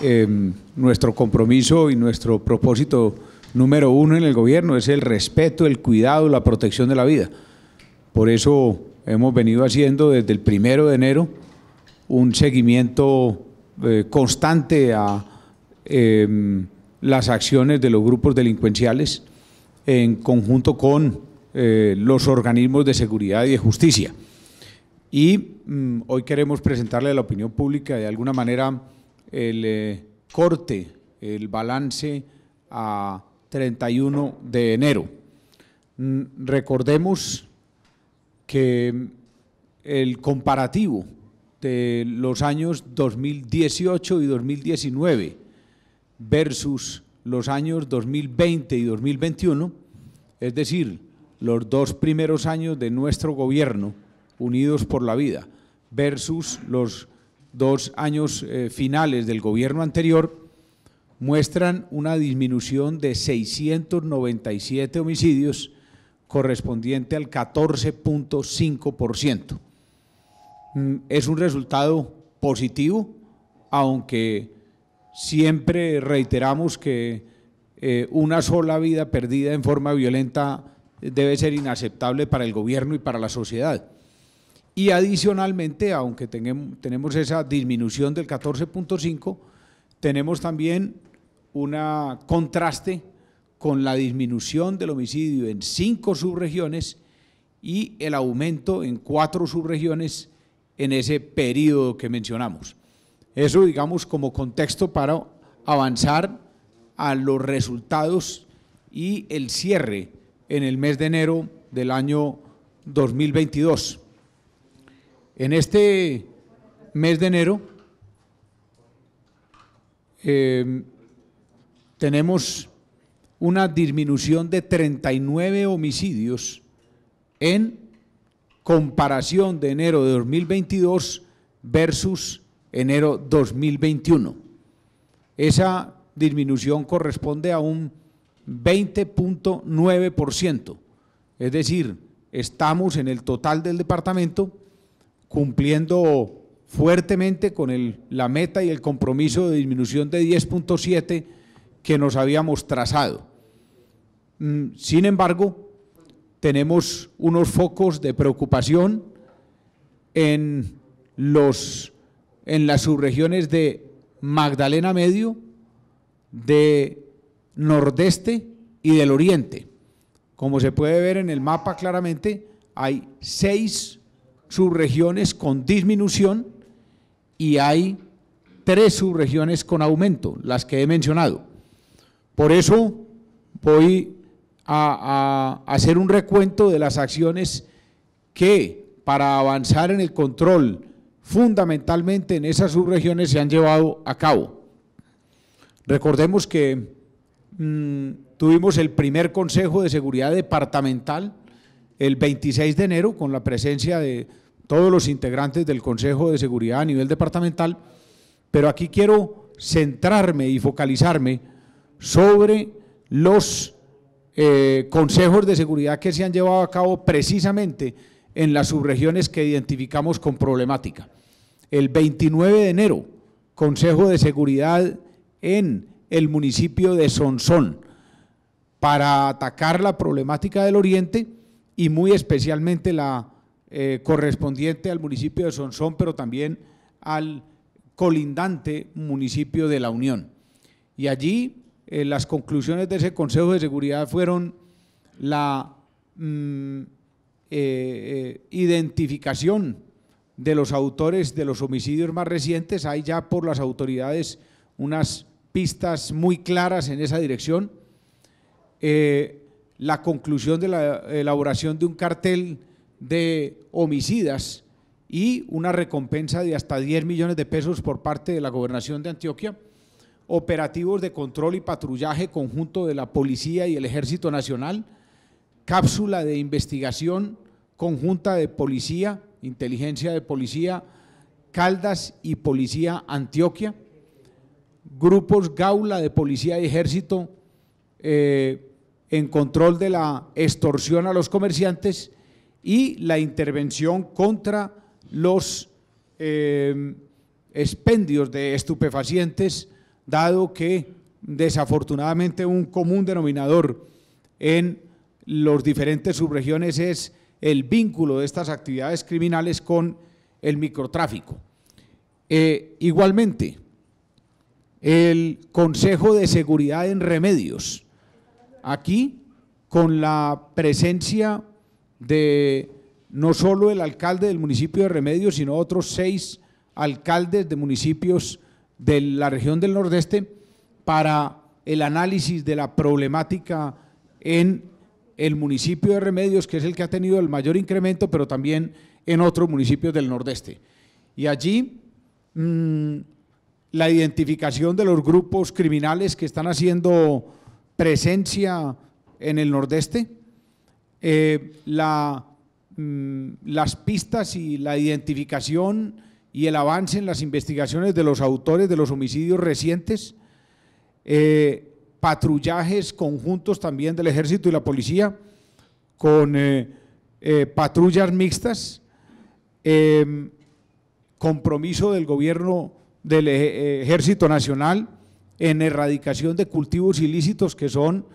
Em, nuestro compromiso y nuestro propósito número uno en el gobierno es el respeto, el cuidado, la protección de la vida. Por eso hemos venido haciendo desde el primero de enero un seguimiento eh, constante a em, las acciones de los grupos delincuenciales en conjunto con eh, los organismos de seguridad y de justicia. Y mm, hoy queremos presentarle a la opinión pública de alguna manera el eh, corte, el balance a 31 de enero. Mm, recordemos que mm, el comparativo de los años 2018 y 2019 versus los años 2020 y 2021, es decir, los dos primeros años de nuestro gobierno, unidos por la vida, versus los dos años eh, finales del gobierno anterior muestran una disminución de 697 homicidios correspondiente al 14.5%. Mm, es un resultado positivo, aunque siempre reiteramos que eh, una sola vida perdida en forma violenta debe ser inaceptable para el gobierno y para la sociedad. Y adicionalmente, aunque tenemos esa disminución del 14.5, tenemos también un contraste con la disminución del homicidio en cinco subregiones y el aumento en cuatro subregiones en ese periodo que mencionamos. Eso, digamos, como contexto para avanzar a los resultados y el cierre en el mes de enero del año 2022. En este mes de enero em, tenemos una disminución de 39 homicidios en comparación de enero de 2022 versus enero 2021. Esa disminución corresponde a un 20.9%, es decir, estamos en el total del departamento cumpliendo fuertemente con la meta y el compromiso de disminución de 10.7 que nos habíamos trazado. Mm, sin embargo, tenemos unos focos de preocupación en, los, en las subregiones de Magdalena Medio, de Nordeste y del Oriente. Como se puede ver en el mapa claramente, hay seis subregiones con disminución y hay tres subregiones con aumento, las que he mencionado. Por eso voy a, hacer un recuento de las acciones que para avanzar en el control fundamentalmente en esas subregiones se han llevado a cabo. Recordemos que mm, tuvimos el primer Consejo de Seguridad Departamental el 26 de enero, con la presencia de todos los integrantes del Consejo de Seguridad a nivel departamental, pero aquí quiero centrarme y focalizarme sobre los eh, consejos de seguridad que se han llevado a cabo precisamente en las subregiones que identificamos con problemática. El 29 de enero, Consejo de Seguridad en el municipio de Sonsón para atacar la problemática del Oriente y muy especialmente la eh, correspondiente al municipio de Sonsón, pero también al colindante municipio de La Unión. Y allí eh, las conclusiones de ese Consejo de Seguridad fueron la mm, eh, identificación de los autores de los homicidios más recientes. Hay ya por las autoridades unas pistas muy claras en esa dirección la conclusión de la elaboración de un cartel de homicidas y una recompensa de hasta 10 millones de pesos por parte de la gobernación de Antioquia, operativos de control y patrullaje conjunto de la Policía y el Ejército Nacional, cápsula de investigación conjunta de policía, inteligencia de policía, Caldas y Policía Antioquia, grupos Gaula de Policía y Ejército, eh, en control de la extorsión a los comerciantes y la intervención contra los eh, expendios de estupefacientes, dado que desafortunadamente un común denominador en los diferentes subregiones es el vínculo de estas actividades criminales con el microtráfico. Eh, igualmente, el Consejo de Seguridad en Remedios, aquí con la presencia de no solo el alcalde del municipio de Remedios, sino otros seis alcaldes de municipios de la región del Nordeste para el análisis de la problemática en el municipio de Remedios, que es el que ha tenido el mayor incremento, pero también en otros municipios del Nordeste. Y allí mm, la identificación de los grupos criminales que están haciendo presencia en el nordeste. Eh, la, mm, las pistas y la identificación y el avance en las investigaciones de los autores de los homicidios recientes, eh, patrullajes conjuntos también del ejército y la policía, con eh, patrullas mixtas, compromiso del gobierno del ejército nacional en erradicación de cultivos ilícitos que son,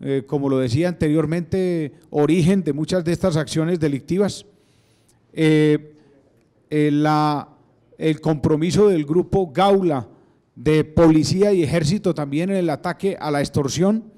eh, como lo decía anteriormente, origen de muchas de estas acciones delictivas. Eh, eh, el compromiso del grupo Gaula de policía y ejército también en el ataque a la extorsión.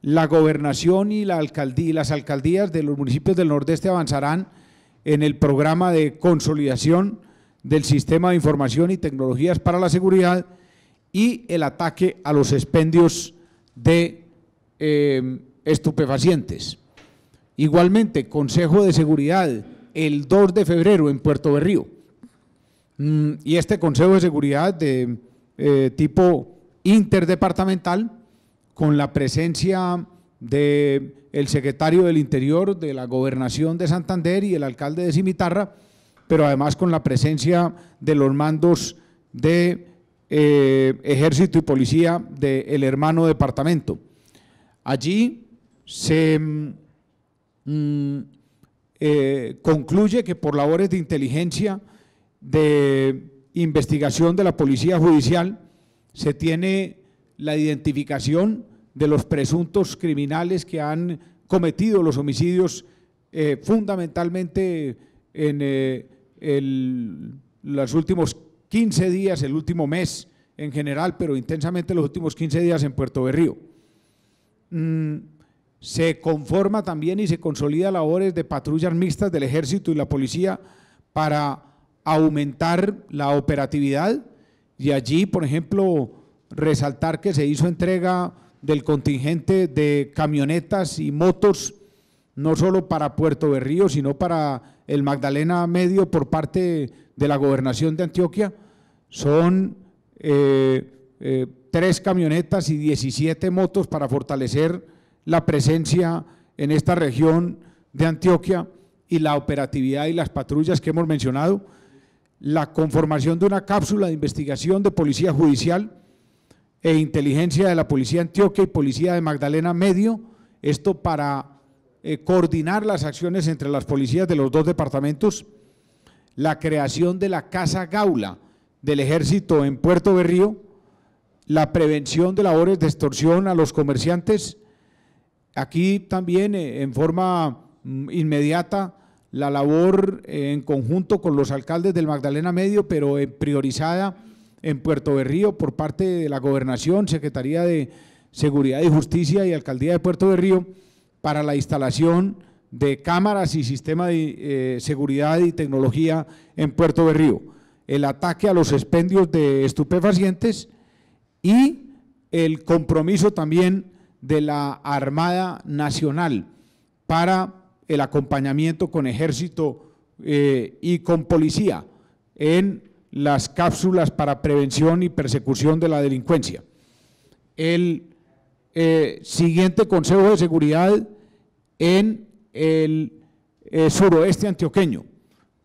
La gobernación y, la alcaldía, y las alcaldías de los municipios del Nordeste avanzarán en el programa de consolidación del sistema de información y tecnologías para la seguridad y el ataque a los expendios de eh, estupefacientes. Igualmente, Consejo de Seguridad el 2 de febrero en Puerto Berrío. Mm, y este Consejo de Seguridad de eh, tipo interdepartamental, con la presencia del el secretario del Interior de la Gobernación de Santander y el alcalde de Cimitarra, pero además con la presencia de los mandos de eh, ejército y policía del hermano departamento. Allí se mm, mm, eh, concluye que por labores de inteligencia, de investigación de la policía judicial, se tiene la identificación de los presuntos criminales que han cometido los homicidios eh, fundamentalmente en los últimos 15 días el último mes en general, pero intensamente los últimos 15 días en Puerto Berrío. Mm, se conforma también y se consolida labores de patrullas mixtas del ejército y la policía para aumentar la operatividad y allí, por ejemplo, resaltar que se hizo entrega del contingente de camionetas y motos, no solo para Puerto Berrío, sino para el Magdalena Medio por parte de la gobernación de Antioquia, son eh, eh, tres camionetas y 17 motos para fortalecer la presencia en esta región de Antioquia y la operatividad y las patrullas que hemos mencionado, la conformación de una cápsula de investigación de policía judicial e inteligencia de la policía Antioquia y policía de Magdalena Medio, esto para eh, coordinar las acciones entre las policías de los dos departamentos, la creación de la Casa Gaula del Ejército en Puerto Berrío, la prevención de labores de extorsión a los comerciantes, aquí también eh, en forma mm, inmediata la labor eh, en conjunto con los alcaldes del Magdalena Medio, pero priorizada en Puerto Berrío por parte de la Gobernación, Secretaría de Seguridad y Justicia y Alcaldía de Puerto Berrío para la instalación de cámaras y sistema de eh, seguridad y tecnología en Puerto Berrío, el ataque a los expendios de estupefacientes y el compromiso también de la Armada Nacional para el acompañamiento con ejército eh, y con policía en las cápsulas para prevención y persecución de la delincuencia. El eh, siguiente Consejo de Seguridad en el eh, suroeste antioqueño,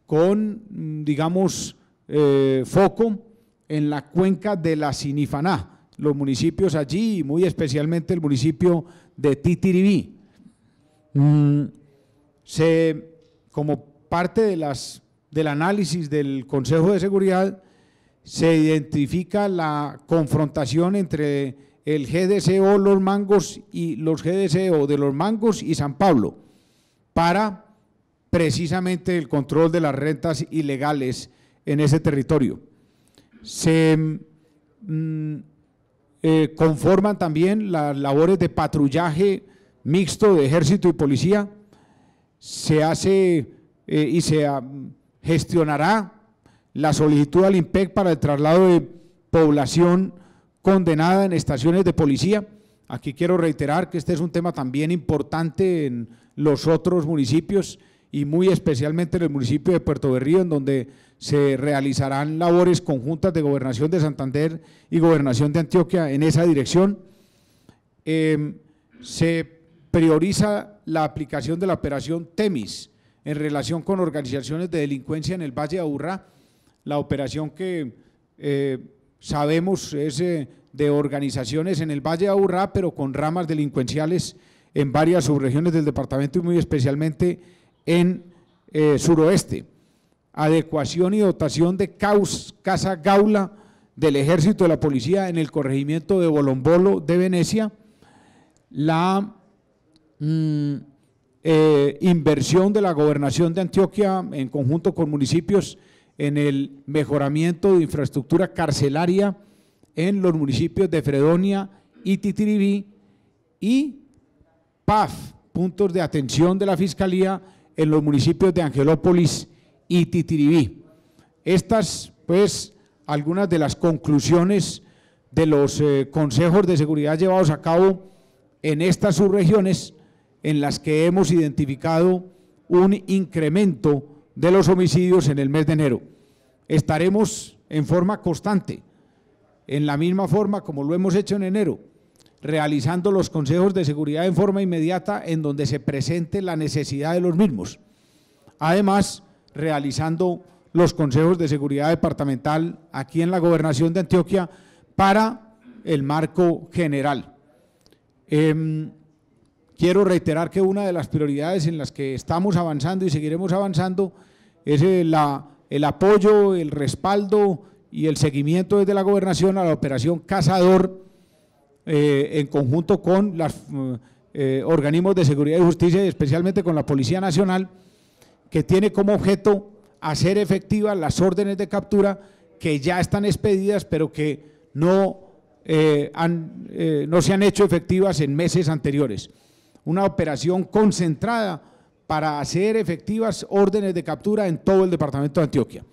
con, mm, digamos, eh, foco en la cuenca de la Sinifaná, los municipios allí, y muy especialmente el municipio de Titiribí. Mm, como parte de las, del análisis del Consejo de Seguridad, se identifica la confrontación entre el GDCO Los Mangos y los GDCO de Los Mangos y San Pablo para precisamente el control de las rentas ilegales en ese territorio. Se mm, eh, conforman también las labores de patrullaje mixto de ejército y policía, se hace eh, y se ah, gestionará la solicitud al IMPEC para el traslado de población condenada en estaciones de policía. Aquí quiero reiterar que este es un tema también importante en los otros municipios y muy especialmente en el municipio de Puerto Berrío, en donde se realizarán labores conjuntas de Gobernación de Santander y Gobernación de Antioquia en esa dirección. Em, se prioriza la aplicación de la operación TEMIS en relación con organizaciones de delincuencia en el Valle de Aburrá, la operación que eh, sabemos, eh, de organizaciones en el Valle de Aburrá, pero con ramas delincuenciales en varias subregiones del departamento y muy especialmente en eh, suroeste. Adecuación y dotación de Casa Gaula del Ejército de la Policía en el corregimiento de Bolombolo de Venecia. La mm, eh, inversión de la gobernación de Antioquia en conjunto con municipios en el mejoramiento de infraestructura carcelaria en los municipios de Fredonia y Titiribí y PAF, puntos de atención de la Fiscalía en los municipios de Angelópolis y Titiribí. Estas, pues, algunas de las conclusiones de los eh, consejos de seguridad llevados a cabo en estas subregiones en las que hemos identificado un incremento de los homicidios en el mes de enero. Estaremos en forma constante, en la misma forma como lo hemos hecho en enero, realizando los consejos de seguridad en forma inmediata en donde se presente la necesidad de los mismos. Además, realizando los consejos de seguridad departamental aquí en la gobernación de Antioquia para el marco general. Em, Quiero reiterar que una de las prioridades en las que estamos avanzando y seguiremos avanzando es el, apoyo, el respaldo y el seguimiento desde la gobernación a la operación Cazador eh, en conjunto con los mm, eh, organismos de seguridad y justicia y especialmente con la Policía Nacional, que tiene como objeto hacer efectivas las órdenes de captura que ya están expedidas, pero que no eh, se han hecho efectivas en meses anteriores una operación concentrada para hacer efectivas órdenes de captura en todo el departamento de Antioquia.